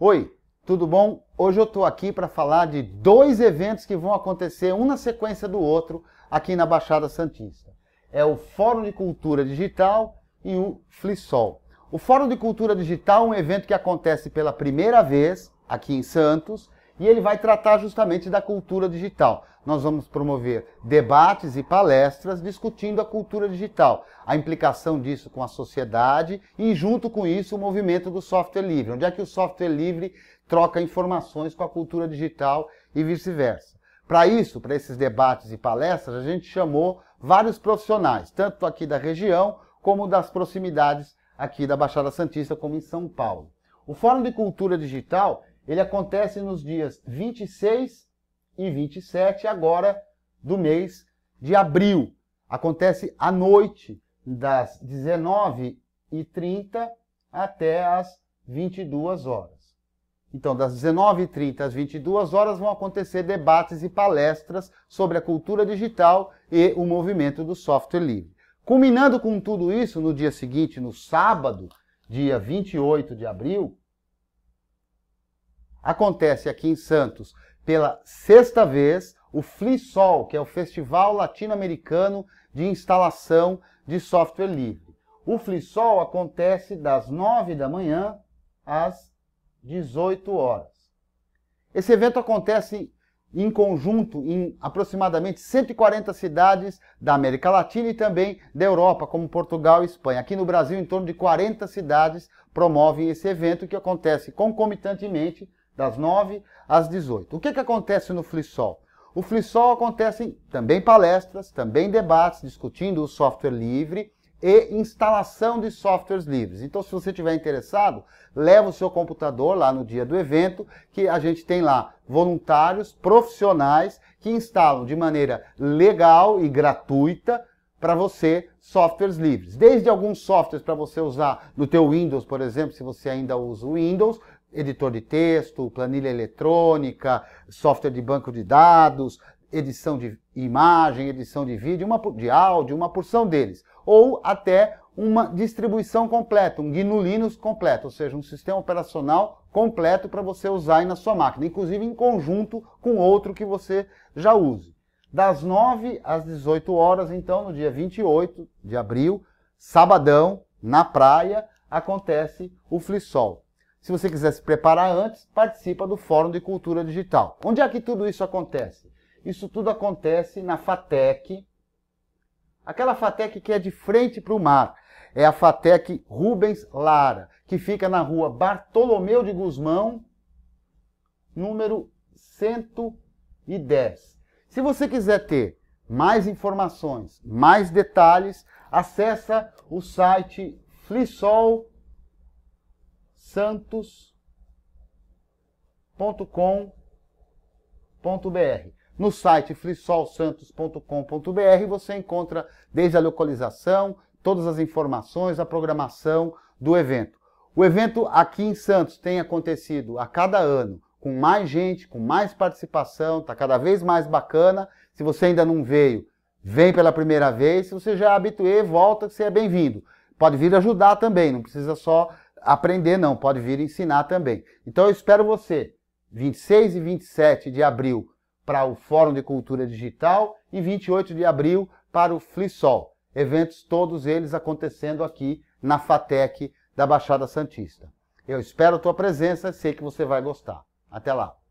Oi, tudo bom? Hoje eu estou aqui para falar de dois eventos que vão acontecer um na sequência do outro aqui na Baixada Santista. É o Fórum de Cultura Digital e o FliSol. O Fórum de Cultura Digital é um evento que acontece pela primeira vez aqui em Santos e ele vai tratar justamente da cultura digital. Nós vamos promover debates e palestras discutindo a cultura digital, a implicação disso com a sociedade e, junto com isso, o movimento do software livre. Onde é que o software livre troca informações com a cultura digital e vice-versa? Para isso, para esses debates e palestras, a gente chamou vários profissionais, tanto aqui da região como das proximidades aqui da Baixada Santista, como em São Paulo. O Fórum de Cultura Digital ele acontece nos dias 26 e 27 agora do mês de abril. Acontece à noite, das 19h30 até as 22 horas. Então, das 19h30 às 22 horas vão acontecer debates e palestras sobre a cultura digital e o movimento do software livre. Culminando com tudo isso, no dia seguinte, no sábado, dia 28 de abril, Acontece aqui em Santos pela sexta vez o FliSol, que é o Festival Latino-Americano de Instalação de Software Livre. O FliSol acontece das 9 da manhã às 18 horas. Esse evento acontece em conjunto em aproximadamente 140 cidades da América Latina e também da Europa, como Portugal e Espanha. Aqui no Brasil, em torno de 40 cidades promovem esse evento que acontece concomitantemente das 9 às 18. O que, que acontece no FliSol? O FliSol acontece em, também palestras, também debates, discutindo o software livre e instalação de softwares livres. Então, se você estiver interessado, leva o seu computador lá no dia do evento, que a gente tem lá voluntários, profissionais, que instalam de maneira legal e gratuita para você softwares livres. Desde alguns softwares para você usar no teu Windows, por exemplo, se você ainda usa o Windows, editor de texto, planilha eletrônica, software de banco de dados, edição de imagem, edição de vídeo, uma de áudio, uma porção deles, ou até uma distribuição completa, um GNU Linux completo, ou seja, um sistema operacional completo para você usar aí na sua máquina, inclusive em conjunto com outro que você já use. Das 9 às 18 horas, então, no dia 28 de abril, sabadão, na praia, acontece o FliSol. Se você quiser se preparar antes, participa do Fórum de Cultura Digital. Onde é que tudo isso acontece? Isso tudo acontece na FATEC, aquela FATEC que é de frente para o mar. É a FATEC Rubens Lara, que fica na rua Bartolomeu de Guzmão, número 110. Se você quiser ter mais informações, mais detalhes, acessa o site flisol.com santos.com.br. No site frisolsantos.com.br você encontra desde a localização, todas as informações, a programação do evento. O evento aqui em Santos tem acontecido a cada ano, com mais gente, com mais participação, está cada vez mais bacana. Se você ainda não veio, vem pela primeira vez. Se você já é habituê, volta, que você é bem-vindo. Pode vir ajudar também, não precisa só aprender não, pode vir ensinar também. Então eu espero você 26 e 27 de abril para o Fórum de Cultura Digital e 28 de abril para o FliSol. Eventos todos eles acontecendo aqui na FATEC da Baixada Santista. Eu espero a tua presença, sei que você vai gostar. Até lá.